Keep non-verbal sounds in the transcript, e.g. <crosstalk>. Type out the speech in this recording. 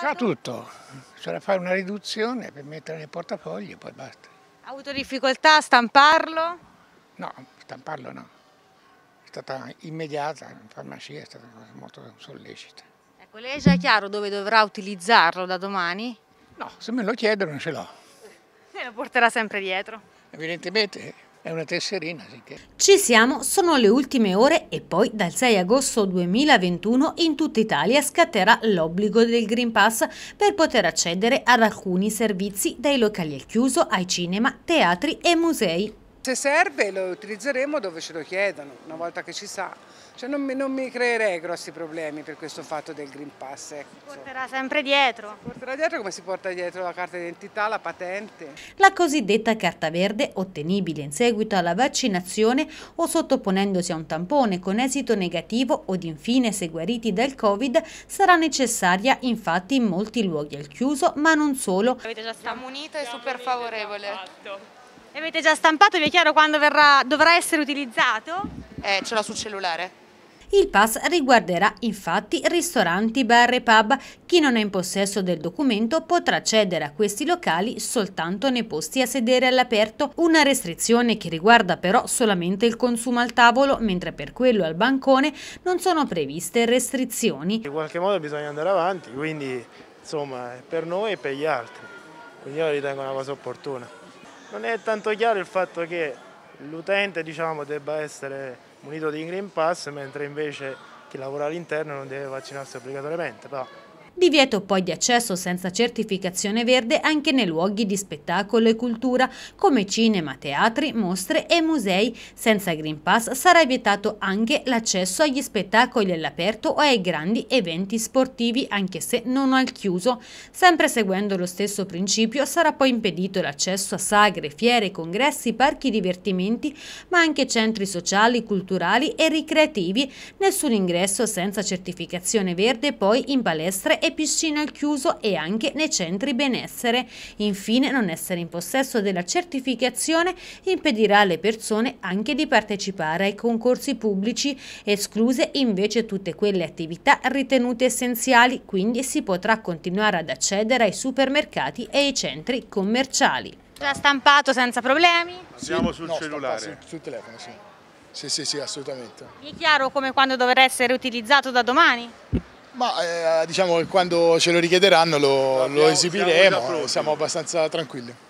Sa certo. tutto, c'era fare una riduzione per mettere nel portafoglio e poi basta. Ha avuto difficoltà a stamparlo? No, stamparlo no. È stata immediata, in farmacia è stata molto sollecita. Ecco, lei è già chiaro dove dovrà utilizzarlo da domani? No, se me lo chiedono ce l'ho. <laughs> E lo porterà sempre dietro? Evidentemente è una tesserina. Sicché. Ci siamo, sono le ultime ore e poi dal 6 agosto 2021 in tutta Italia scatterà l'obbligo del Green Pass per poter accedere ad alcuni servizi dai locali al chiuso ai cinema, teatri e musei. Se serve lo utilizzeremo dove ce lo chiedono, una volta che ci sa. Cioè non, mi, non, mi, creerei grossi problemi per questo fatto del Green Pass. Ecco. Si porterà sempre dietro. Si porterà dietro come si porta dietro la carta d'identità, la patente. La cosiddetta carta verde, ottenibile in seguito alla vaccinazione o sottoponendosi a un tampone con esito negativo o infine se guariti dal Covid, sarà necessaria infatti in molti luoghi al chiuso, ma non solo. Avete già sta munita e super favorevole avete già stampato, vi è chiaro quando verrà, dovrà essere utilizzato? Eh, ce l'ho sul cellulare. Il pass riguarderà infatti ristoranti, bar e pub. Chi non è in possesso del documento potrà accedere a questi locali soltanto nei posti a sedere all'aperto, una restrizione che riguarda però solamente il consumo al tavolo, mentre per quello al bancone non sono previste restrizioni. In qualche modo bisogna andare avanti, quindi insomma per noi e per gli altri, quindi io la ritengo una cosa opportuna. Non è tanto chiaro il fatto che l'utente diciamo, debba essere munito di Green Pass, mentre invece chi lavora all'interno non deve vaccinarsi obbligatoriamente. Però Divieto poi di accesso senza certificazione verde anche nei luoghi di spettacolo e cultura, come cinema, teatri, mostre e musei. Senza Green Pass sarà vietato anche l'accesso agli spettacoli all'aperto o ai grandi eventi sportivi, anche se non al chiuso. Sempre seguendo lo stesso principio, sarà poi impedito l'accesso a sagre, fiere, congressi, parchi divertimenti, ma anche centri sociali, culturali e ricreativi. Nessun ingresso senza certificazione verde poi in palestre e e piscine al chiuso e anche nei centri benessere. Infine non essere in possesso della certificazione impedirà alle persone anche di partecipare ai concorsi pubblici, escluse invece tutte quelle attività ritenute essenziali, quindi si potrà continuare ad accedere ai supermercati e ai centri commerciali. L'ha stampato senza problemi? Siamo sul no, cellulare. Stampato, sul, sul telefono, sì. Sì, sì, sì, assolutamente. Mi è chiaro come quando dovrà essere utilizzato da domani? Ma eh, diciamo che quando ce lo richiederanno lo, lo esibiremo, siamo abbastanza tranquilli.